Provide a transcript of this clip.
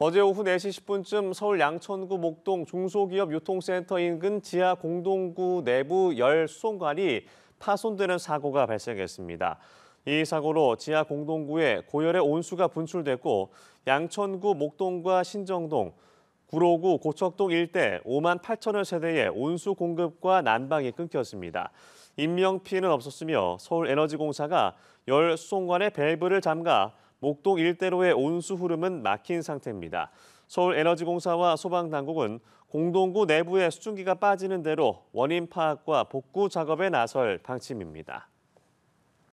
어제 오후 4시 10분쯤 서울 양천구 목동 중소기업 유통센터 인근 지하 공동구 내부 열 수송관이 파손되는 사고가 발생했습니다. 이 사고로 지하 공동구에 고열의 온수가 분출됐고 양천구 목동과 신정동, 구로구 고척동 일대 5만 8천여 세대의 온수 공급과 난방이 끊겼습니다. 인명 피해는 없었으며 서울에너지공사가 열 수송관의 밸브를 잠가 목동 일대로의 온수 흐름은 막힌 상태입니다. 서울에너지공사와 소방당국은 공동구 내부에 수증기가 빠지는 대로 원인 파악과 복구 작업에 나설 방침입니다.